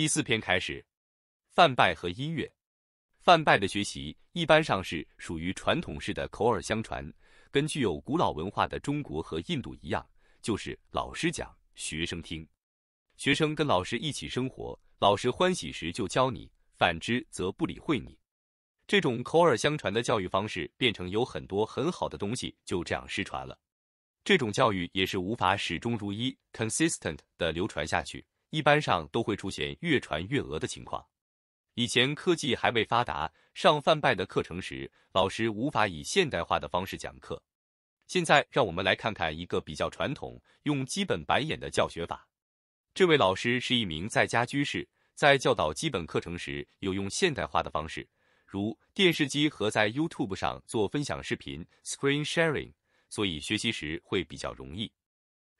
第四篇开始，泛拜和音乐。泛拜的学习一般上是属于传统式的口耳相传，跟具有古老文化的中国和印度一样，就是老师讲，学生听，学生跟老师一起生活，老师欢喜时就教你，反之则不理会你。这种口耳相传的教育方式，变成有很多很好的东西就这样失传了。这种教育也是无法始终如一、consistent 的流传下去。一般上都会出现越传越讹的情况。以前科技还未发达，上泛拜的课程时，老师无法以现代化的方式讲课。现在让我们来看看一个比较传统、用基本白眼的教学法。这位老师是一名在家居士，在教导基本课程时，有用现代化的方式，如电视机和在 YouTube 上做分享视频 （screen sharing），所以学习时会比较容易。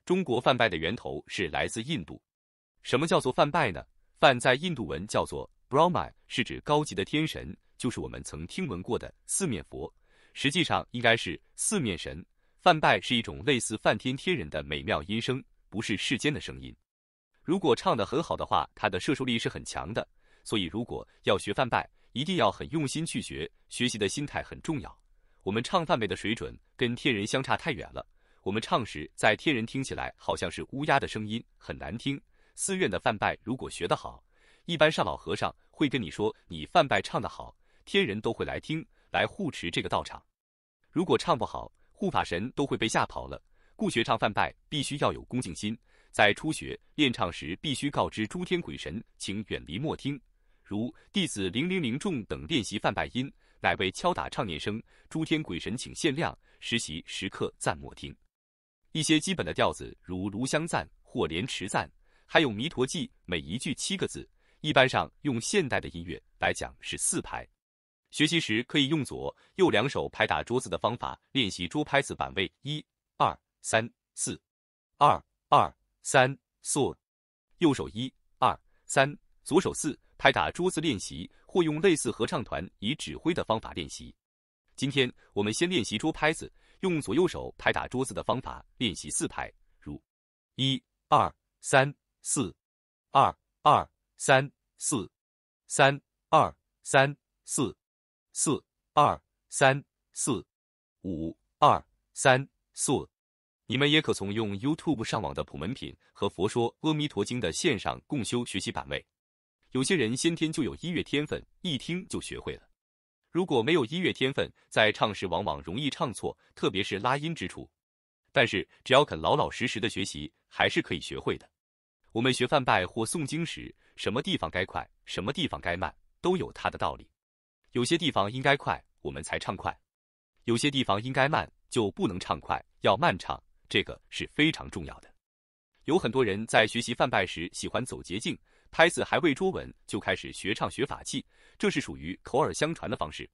中国梵拜的源头是来自印度。什么叫做梵拜呢？梵在印度文叫做 Brahma，是指高级的天神，就是我们曾听闻过的四面佛，实际上应该是四面神。梵拜是一种类似梵天天人的美妙音声，不是世间的声音。如果唱的很好的话，它的摄受力是很强的。所以如果要学梵拜，一定要很用心去学，学习的心态很重要。我们唱梵呗的水准跟天人相差太远了，我们唱时在天人听起来好像是乌鸦的声音，很难听。寺院的梵拜如果学得好，一般上老和尚会跟你说你梵拜唱得好，天人都会来听来护持这个道场。如果唱不好，护法神都会被吓跑了。故学唱梵拜必须要有恭敬心，在初学练唱时，必须告知诸天鬼神，请远离莫听。如弟子零零零众等练习梵拜音，乃为敲打唱念声，诸天鬼神请限量，实习时刻暂莫听。一些基本的调子如炉香赞或莲池赞。还有《弥陀记》，每一句七个字，一般上用现代的音乐来讲是四拍。学习时可以用左右两手拍打桌子的方法练习桌拍子板位：一二三四，二二三四。右手一二三，左手四拍打桌子练习，或用类似合唱团以指挥的方法练习。今天我们先练习桌拍子，用左右手拍打桌子的方法练习四拍，如一二三。四二二三四三二三四四二三四五二三四，你们也可从用 YouTube 上网的普门品和佛说阿弥陀经的线上共修学习版位。有些人先天就有音乐天分，一听就学会了。如果没有音乐天分，在唱时往往容易唱错，特别是拉音之处。但是只要肯老老实实的学习，还是可以学会的。我们学泛拜或诵经时，什么地方该快，什么地方该慢，都有它的道理。有些地方应该快，我们才唱快；有些地方应该慢，就不能唱快，要慢唱。这个是非常重要的。有很多人在学习泛拜时喜欢走捷径，拍子还未捉稳就开始学唱学法器，这是属于口耳相传的方式。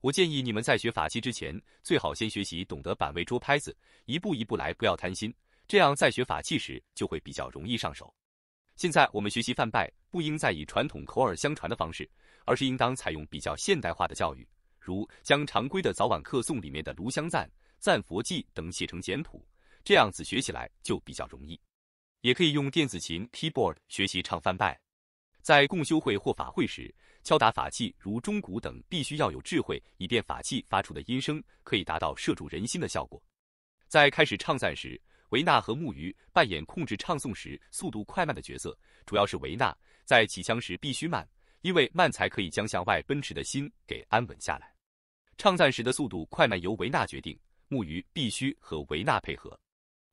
我建议你们在学法器之前，最好先学习懂得板位捉拍子，一步一步来，不要贪心。这样在学法器时就会比较容易上手。现在我们学习范拜，不应再以传统口耳相传的方式，而是应当采用比较现代化的教育，如将常规的早晚课诵里面的炉香赞、赞佛记等写成简谱，这样子学起来就比较容易。也可以用电子琴 keyboard 学习唱翻拜，在共修会或法会时，敲打法器如钟鼓等必须要有智慧，以便法器发出的音声可以达到摄住人心的效果。在开始唱赞时。维纳和木鱼扮演控制唱诵时速度快慢的角色，主要是维纳在起腔时必须慢，因为慢才可以将向外奔驰的心给安稳下来。唱赞时的速度快慢由维纳决定，木鱼必须和维纳配合。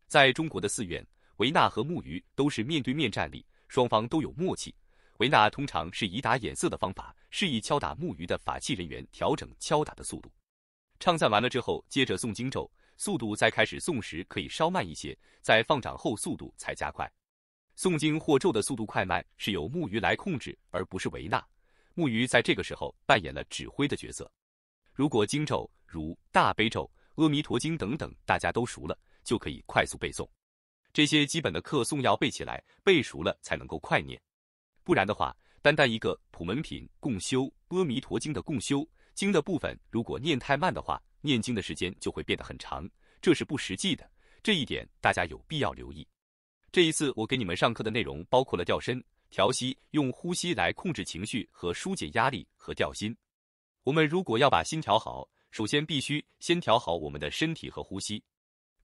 在中国的寺院，维纳和木鱼都是面对面站立，双方都有默契。维纳通常是以打眼色的方法，示意敲打木鱼的法器人员调整敲打的速度。唱赞完了之后，接着诵经咒。速度在开始诵时可以稍慢一些，在放掌后速度才加快。诵经或咒的速度快慢是由木鱼来控制，而不是维纳。木鱼在这个时候扮演了指挥的角色。如果经咒如大悲咒、阿弥陀经等等大家都熟了，就可以快速背诵。这些基本的课诵要背起来，背熟了才能够快念。不然的话，单单一个普门品、共修阿弥陀经的共修。经的部分，如果念太慢的话，念经的时间就会变得很长，这是不实际的。这一点大家有必要留意。这一次我给你们上课的内容包括了调身、调息，用呼吸来控制情绪和疏解压力和调心。我们如果要把心调好，首先必须先调好我们的身体和呼吸。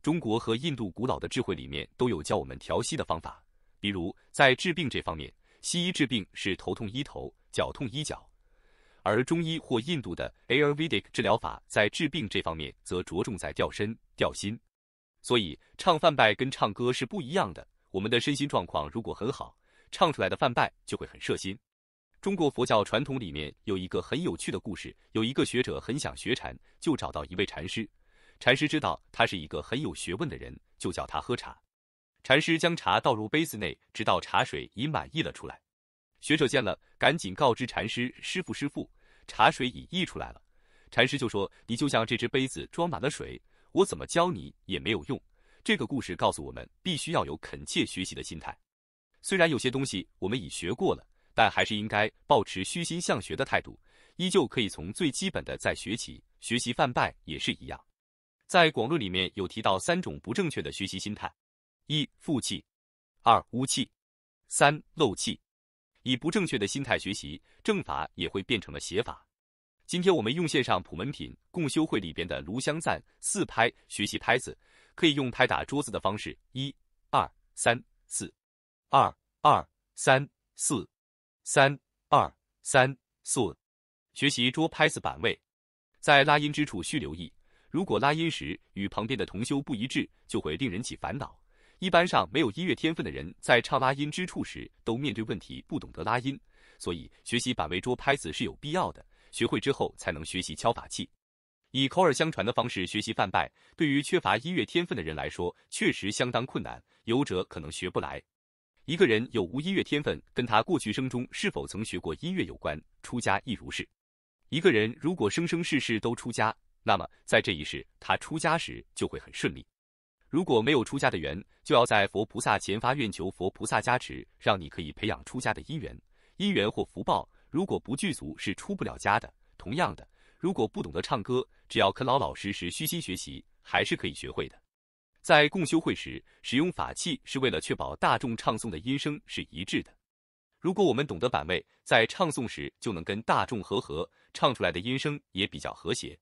中国和印度古老的智慧里面都有教我们调息的方法，比如在治病这方面，西医治病是头痛医头，脚痛医脚。而中医或印度的 Ayurvedic 治疗法在治病这方面则着重在调身调心，所以唱饭拜跟唱歌是不一样的。我们的身心状况如果很好，唱出来的饭拜就会很摄心。中国佛教传统里面有一个很有趣的故事，有一个学者很想学禅，就找到一位禅师。禅师知道他是一个很有学问的人，就叫他喝茶。禅师将茶倒入杯子内，直到茶水已满溢了出来。学者见了，赶紧告知禅师：“师傅，师傅，茶水已溢出来了，禅师就说：“你就像这只杯子装满了水，我怎么教你也没有用。”这个故事告诉我们，必须要有恳切学习的心态。虽然有些东西我们已学过了，但还是应该保持虚心向学的态度，依旧可以从最基本的再学起。学习犯败也是一样。在广论里面有提到三种不正确的学习心态：一、负气；二、污气；三、漏气。以不正确的心态学习正法，也会变成了邪法。今天我们用线上普门品共修会里边的炉香赞四拍学习拍子，可以用拍打桌子的方式，一、二、三、四，二、二、三、四，三、二、三、四，学习桌拍子板位，在拉音之处需留意，如果拉音时与旁边的同修不一致，就会令人起烦恼。一般上没有音乐天分的人，在唱拉音之处时，都面对问题，不懂得拉音，所以学习板位桌拍子是有必要的。学会之后，才能学习敲法器。以口耳相传的方式学习范拜，对于缺乏音乐天分的人来说，确实相当困难，有者可能学不来。一个人有无音乐天分，跟他过去生中是否曾学过音乐有关。出家亦如是。一个人如果生生世世都出家，那么在这一世他出家时就会很顺利。如果没有出家的缘，就要在佛菩萨前发愿，求佛菩萨加持，让你可以培养出家的因缘、因缘或福报。如果不具足，是出不了家的。同样的，如果不懂得唱歌，只要肯老老实实、虚心学习，还是可以学会的。在共修会时，使用法器是为了确保大众唱诵的音声是一致的。如果我们懂得板位，在唱诵时就能跟大众和合唱出来的音声也比较和谐。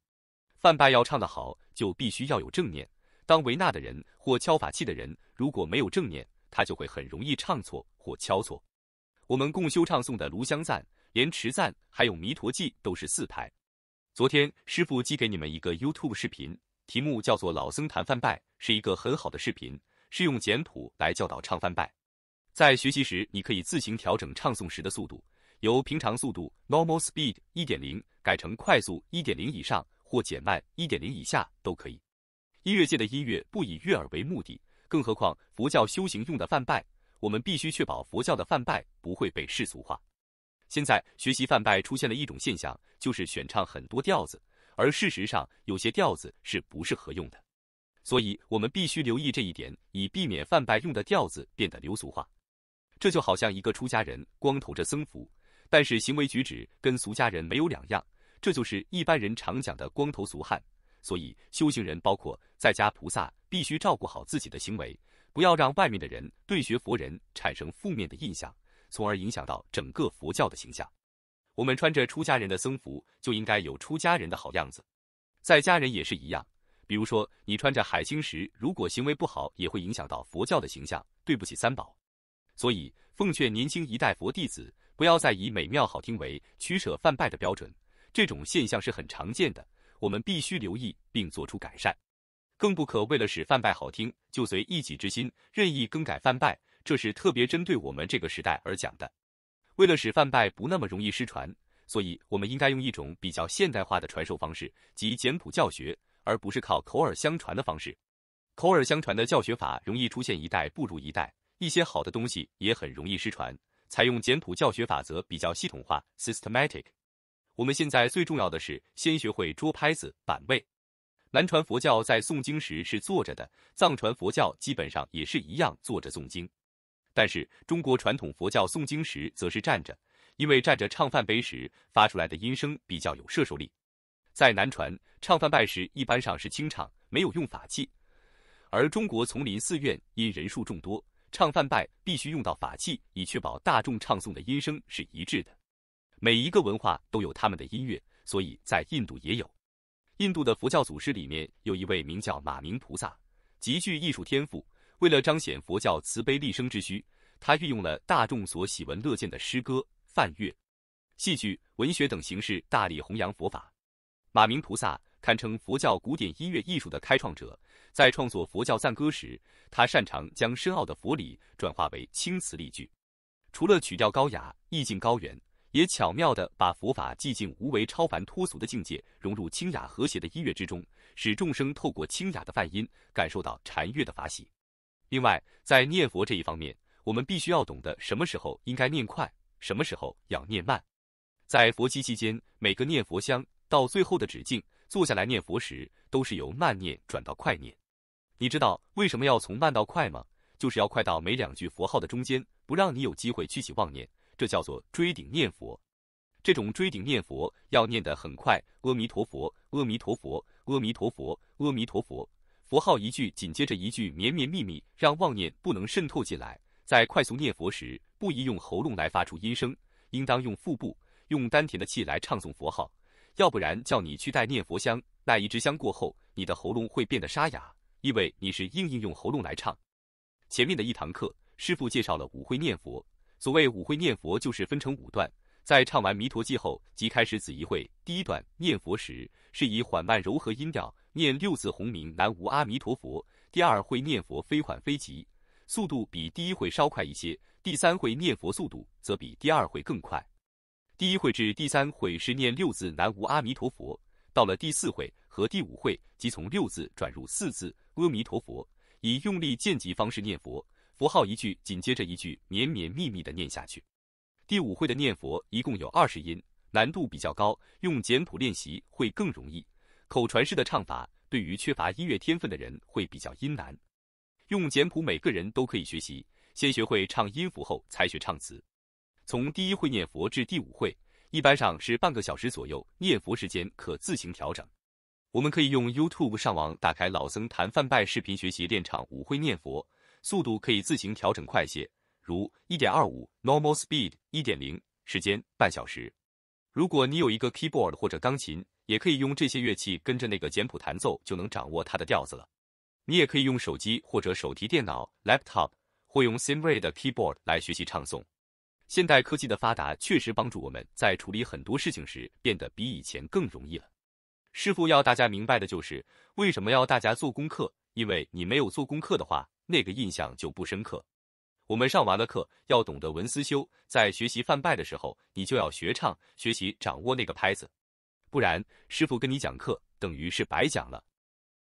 范拜要唱得好，就必须要有正念。当维纳的人或敲法器的人如果没有正念，他就会很容易唱错或敲错。我们共修唱诵的炉香赞、莲池赞还有弥陀记》都是四拍。昨天师傅寄给你们一个 YouTube 视频，题目叫做《老僧谈翻拜》，是一个很好的视频，是用简谱来教导唱翻拜。在学习时，你可以自行调整唱诵时的速度，由平常速度 （normal speed 一点零）改成快速（一点零以上）或减慢（一点零以下）都可以。音乐界的音乐不以悦耳为目的，更何况佛教修行用的梵拜，我们必须确保佛教的梵拜不会被世俗化。现在学习梵拜出现了一种现象，就是选唱很多调子，而事实上有些调子是不适合用的，所以我们必须留意这一点，以避免梵拜用的调子变得流俗化。这就好像一个出家人光头着僧服，但是行为举止跟俗家人没有两样，这就是一般人常讲的“光头俗汉”。所以，修行人包括在家菩萨，必须照顾好自己的行为，不要让外面的人对学佛人产生负面的印象，从而影响到整个佛教的形象。我们穿着出家人的僧服，就应该有出家人的好样子；在家人也是一样。比如说，你穿着海星时，如果行为不好，也会影响到佛教的形象。对不起三宝。所以，奉劝年轻一代佛弟子，不要再以美妙好听为取舍犯败的标准，这种现象是很常见的。我们必须留意并做出改善，更不可为了使范拜好听就随一己之心任意更改范拜，这是特别针对我们这个时代而讲的。为了使范拜不那么容易失传，所以我们应该用一种比较现代化的传授方式即简谱教学，而不是靠口耳相传的方式。口耳相传的教学法容易出现一代不如一代，一些好的东西也很容易失传。采用简谱教学法则比较系统化，systematic。我们现在最重要的是先学会捉拍子、板位。南传佛教在诵经时是坐着的，藏传佛教基本上也是一样坐着诵经。但是中国传统佛教诵经时则是站着，因为站着唱饭杯时发出来的音声比较有摄受力。在南传唱饭拜时一般上是清唱，没有用法器；而中国丛林寺院因人数众多，唱饭拜必须用到法器，以确保大众唱诵的音声是一致的。每一个文化都有他们的音乐，所以在印度也有。印度的佛教祖师里面有一位名叫马明菩萨，极具艺术天赋。为了彰显佛教慈悲利生之需，他运用了大众所喜闻乐见的诗歌、梵乐、戏剧、文学等形式，大力弘扬佛法。马明菩萨堪称佛教古典音乐艺术的开创者。在创作佛教赞歌时，他擅长将深奥的佛理转化为青词丽句，除了曲调高雅，意境高远。也巧妙地把佛法寂静无为、超凡脱俗的境界融入清雅和谐的音乐之中，使众生透过清雅的梵音感受到禅乐的法喜。另外，在念佛这一方面，我们必须要懂得什么时候应该念快，什么时候要念慢。在佛期期间，每个念佛香到最后的止境，坐下来念佛时，都是由慢念转到快念。你知道为什么要从慢到快吗？就是要快到每两句佛号的中间，不让你有机会去起妄念。这叫做追顶念佛，这种追顶念佛要念得很快，阿弥陀佛，阿弥陀佛，阿弥陀佛，阿弥陀佛，佛号一句紧接着一句，绵绵密密，让妄念不能渗透进来。在快速念佛时，不宜用喉咙来发出音声，应当用腹部，用丹田的气来唱诵佛号，要不然叫你去带念佛香，那一支香过后，你的喉咙会变得沙哑，因为你是硬硬用喉咙来唱。前面的一堂课，师傅介绍了五会念佛。所谓五会念佛，就是分成五段，在唱完弥陀偈后，即开始子仪会。第一段念佛时，是以缓慢柔和音调念六字洪名南无阿弥陀佛。第二会念佛非缓非急，速度比第一会稍快一些。第三会念佛速度则比第二会更快。第一会至第三会是念六字南无阿弥陀佛，到了第四会和第五会，即从六字转入四字阿弥陀佛，以用力渐急方式念佛。符号一句，紧接着一句，绵绵密密的念下去。第五会的念佛一共有二十音，难度比较高，用简谱练习会更容易。口传式的唱法对于缺乏音乐天分的人会比较阴难，用简谱每个人都可以学习。先学会唱音符后才学唱词。从第一会念佛至第五会，一般上是半个小时左右。念佛时间可自行调整。我们可以用 YouTube 上网打开老僧谈梵拜视频学习练唱五会念佛。速度可以自行调整快些，如一点二五 normal speed 一点零，时间半小时。如果你有一个 keyboard 或者钢琴，也可以用这些乐器跟着那个简谱弹奏，就能掌握它的调子了。你也可以用手机或者手提电脑 laptop，或用 Simray 的 keyboard 来学习唱诵。现代科技的发达确实帮助我们在处理很多事情时变得比以前更容易了。师傅要大家明白的就是，为什么要大家做功课？因为你没有做功课的话。那个印象就不深刻。我们上完了课，要懂得文思修，在学习范拜的时候，你就要学唱，学习掌握那个拍子，不然师傅跟你讲课等于是白讲了。